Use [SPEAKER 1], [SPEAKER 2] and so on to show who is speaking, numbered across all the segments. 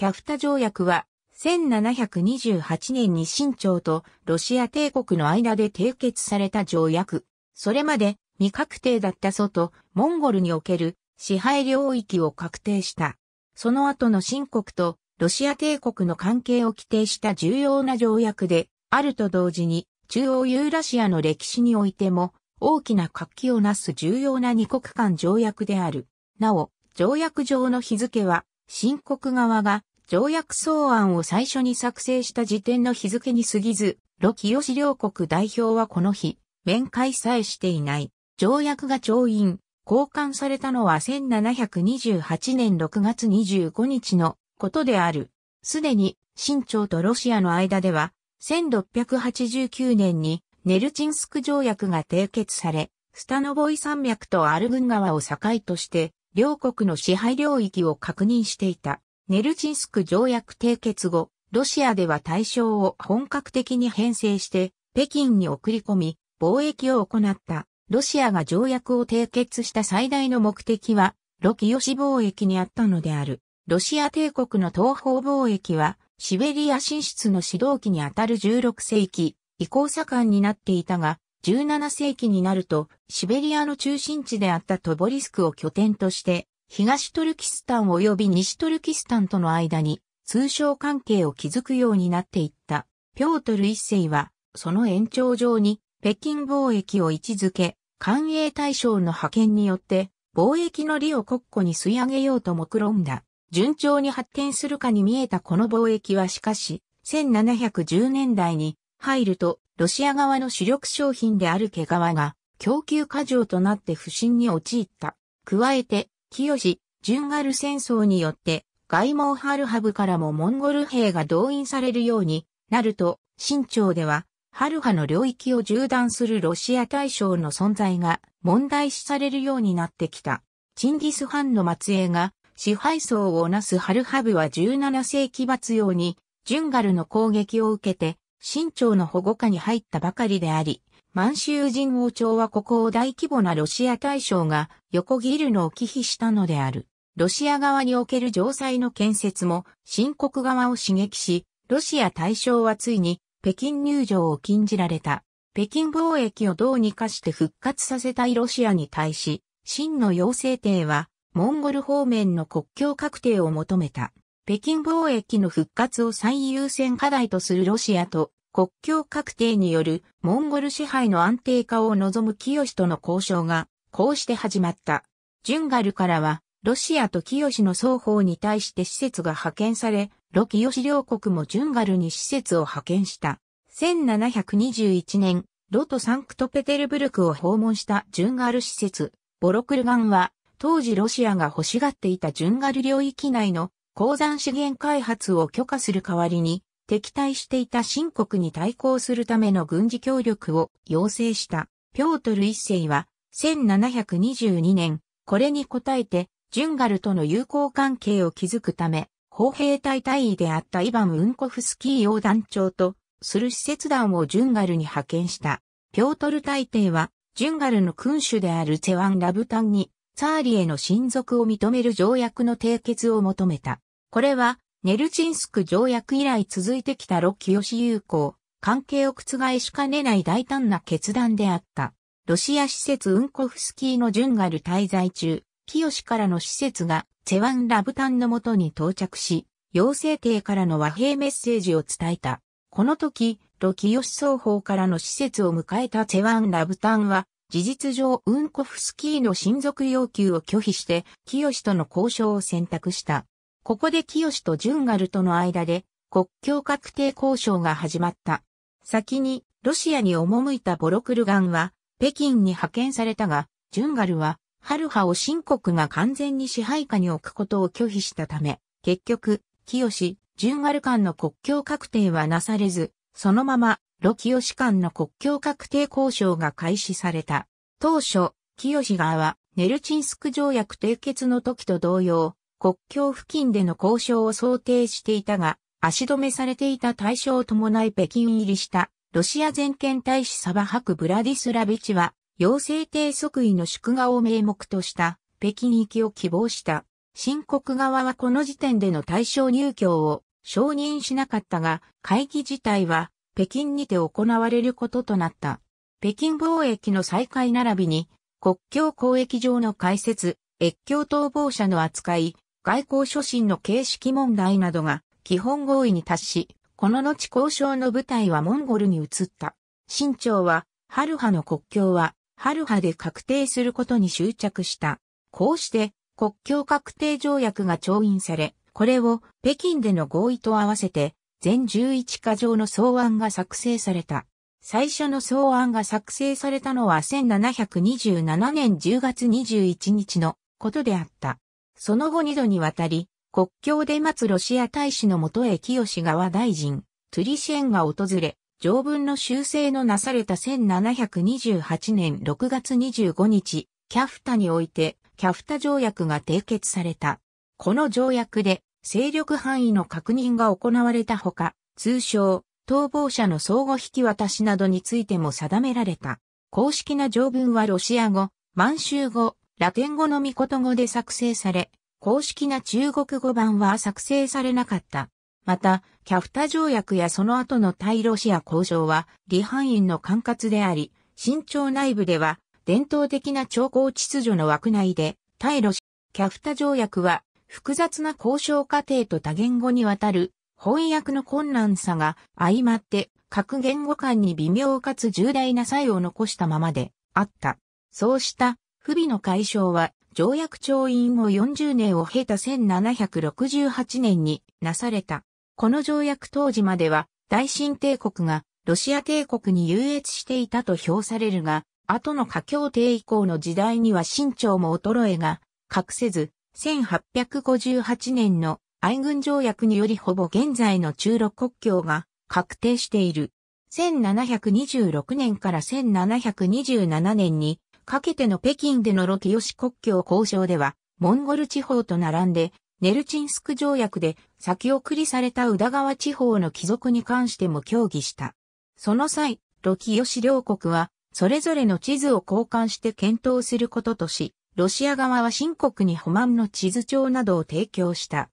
[SPEAKER 1] キャフタ条約は、1728年に清朝とロシア帝国の間で締結された条約。それまで未確定だった外、モンゴルにおける支配領域を確定した。その後の新国とロシア帝国の関係を規定した重要な条約で、あると同時に中央ユーラシアの歴史においても大きな活気をなす重要な二国間条約である。なお、条約上の日付は、新国側が条約草案を最初に作成した時点の日付に過ぎず、ロキヨシ両国代表はこの日、面会さえしていない。条約が調印、交換されたのは1728年6月25日のことである。すでに、清朝とロシアの間では、1689年にネルチンスク条約が締結され、スタノボイ山脈とアルグン川を境として、両国の支配領域を確認していた。ネルチンスク条約締結後、ロシアでは対象を本格的に編成して、北京に送り込み、貿易を行った。ロシアが条約を締結した最大の目的は、ロキヨシ貿易にあったのである。ロシア帝国の東方貿易は、シベリア進出の指導期にあたる16世紀、移行左官になっていたが、17世紀になると、シベリアの中心地であったトボリスクを拠点として、東トルキスタン及び西トルキスタンとの間に通商関係を築くようになっていった。ピョートル一世は、その延長上に北京貿易を位置づけ、官営大将の派遣によって、貿易の利を国庫に吸い上げようと目論んだ。順調に発展するかに見えたこの貿易はしかし、1710年代に入ると、ロシア側の主力商品である毛皮が供給過剰となって不振に陥った。加えて、清、ジュンガル戦争によって、外蒙ハルハブからもモンゴル兵が動員されるようになると、新朝では、ハルハの領域を縦断するロシア大将の存在が問題視されるようになってきた。チンギス・ハンの末裔が支配層をなすハルハブは17世紀末用にジュンガルの攻撃を受けて、新朝の保護下に入ったばかりであり、満州人王朝はここを大規模なロシア大将が横切るのを忌避したのである。ロシア側における城塞の建設も新国側を刺激し、ロシア大将はついに北京入城を禁じられた。北京貿易をどうにかして復活させたいロシアに対し、真の要請帝はモンゴル方面の国境確定を求めた。北京貿易の復活を最優先課題とするロシアと国境確定によるモンゴル支配の安定化を望む清との交渉が、こうして始まった。ジュンガルからは、ロシアと清の双方に対して施設が派遣され、ロ清両国もジュンガルに施設を派遣した。1721年、ロとサンクトペテルブルクを訪問したジュンガル施設、ボロクルガンは、当時ロシアが欲しがっていたジュンガル領域内の鉱山資源開発を許可する代わりに、敵対していた新国に対抗するための軍事協力を要請したピョートル一世は1722年、これに応えてジュンガルとの友好関係を築くため、砲兵隊隊員であったイバン・ウンコフスキー横断長とする施設団をジュンガルに派遣した。ピョートル大帝は、ジュンガルの君主であるチェワン・ラブタンに、ツァーリへの親族を認める条約の締結を求めた。これは、ネルチンスク条約以来続いてきたロ・キヨシ友好、関係を覆しかねない大胆な決断であった。ロシア施設ウンコフスキーのジュンガル滞在中、キヨシからの施設がチェワン・ラブタンのもとに到着し、陽性帝からの和平メッセージを伝えた。この時、ロ・キヨシ双方からの施設を迎えたチェワン・ラブタンは、事実上ウンコフスキーの親族要求を拒否して、キヨシとの交渉を選択した。ここで清とジュンガルとの間で国境確定交渉が始まった。先にロシアに赴いたボロクルガンは北京に派遣されたが、ジュンガルはハルハを新国が完全に支配下に置くことを拒否したため、結局、清、ジュンガル間の国境確定はなされず、そのまま、ロ清間の国境確定交渉が開始された。当初、清側は、ネルチンスク条約締結の時と同様、国境付近での交渉を想定していたが、足止めされていた対象を伴い北京入りした、ロシア全権大使サバハク・ブラディスラビチは、要請低即位の祝賀を名目とした、北京行きを希望した。新国側はこの時点での対象入居を承認しなかったが、会議自体は北京にて行われることとなった。北京貿易の再開並びに、国境交易上の開設、越境逃亡者の扱い、外交初心の形式問題などが基本合意に達し、この後交渉の舞台はモンゴルに移った。清朝は、ハルハの国境は、ハルハで確定することに執着した。こうして、国境確定条約が調印され、これを北京での合意と合わせて、全11か条の草案が作成された。最初の草案が作成されたのは1727年10月21日のことであった。その後二度にわたり、国境で待つロシア大使のもとへ清川大臣、トゥリシエンが訪れ、条文の修正のなされた1728年6月25日、キャフタにおいて、キャフタ条約が締結された。この条約で、勢力範囲の確認が行われたほか、通称、逃亡者の相互引き渡しなどについても定められた。公式な条文はロシア語、満州語、ラテン語のミコト語で作成され、公式な中国語版は作成されなかった。また、キャフタ条約やその後の対ロシア交渉は、李範院の管轄であり、新朝内部では、伝統的な朝貢秩序の枠内で、対ロシア、キャフタ条約は、複雑な交渉過程と多言語にわたる、翻訳の困難さが相まって、各言語間に微妙かつ重大な差異を残したままであった。そうした不備の解消は、条約調印後40年を経た1768年になされた。この条約当時までは、大新帝国がロシア帝国に優越していたと評されるが、後の華僑帝以降の時代には清朝も衰えが、隠せず、1858年の愛軍条約によりほぼ現在の中露国境が確定している。1726年から1727年にかけての北京でのロキヨシ国境交渉では、モンゴル地方と並んで、ネルチンスク条約で先送りされた宇田川地方の帰属に関しても協議した。その際、ロキヨシ両国は、それぞれの地図を交換して検討することとし、ロシア側は新国に保満の地図帳などを提供した。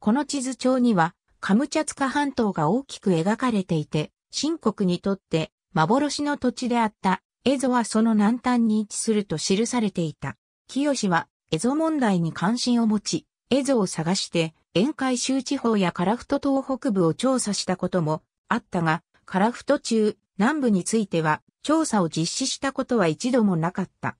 [SPEAKER 1] この地図帳には、カムチャツカ半島が大きく描かれていて、新国にとって幻の土地であった蝦夷はその南端に位置すると記されていた。清は蝦夷問題に関心を持ち、蝦夷を探して、沿海州地方や樺太東北部を調査したこともあったが、樺太中南部については調査を実施したことは一度もなかった。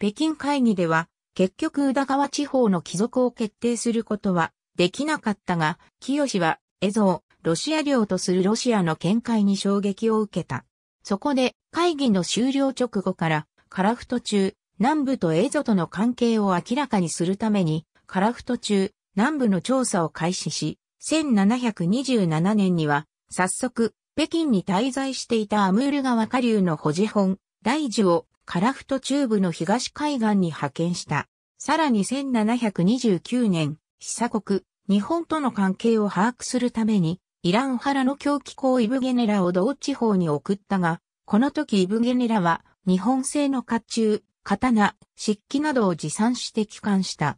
[SPEAKER 1] 北京会議では、結局宇田川地方の帰属を決定することはできなかったが、清は蝦夷をロシア領とするロシアの見解に衝撃を受けた。そこで会議の終了直後からカラフト中南部とエゾとの関係を明らかにするためにカラフト中南部の調査を開始し、1727年には早速北京に滞在していたアムール川下流の保持本、大樹をカラフト中部の東海岸に派遣した。さらに1729年、被査国、日本との関係を把握するために、イラン原の狂気行イブゲネラを同地方に送ったが、この時イブゲネラは日本製の甲冑、刀、漆器などを持参して帰還した。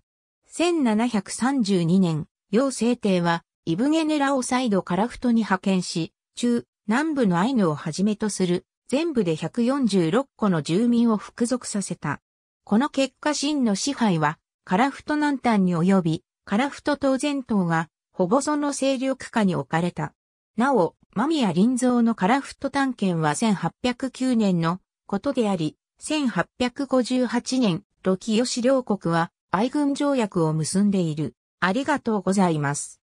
[SPEAKER 1] 1732年、楊政帝はイブゲネラを再度カラフトに派遣し、中、南部のアイヌをはじめとする全部で146個の住民を服属させた。この結果真の支配はカラフト南端に及び、カラフト東前島がほぼその勢力下に置かれた。なお、間宮林蔵のカラフット探検は1809年のことであり、1858年、ロキヨシ両国は愛軍条約を結んでいる。ありがとうございます。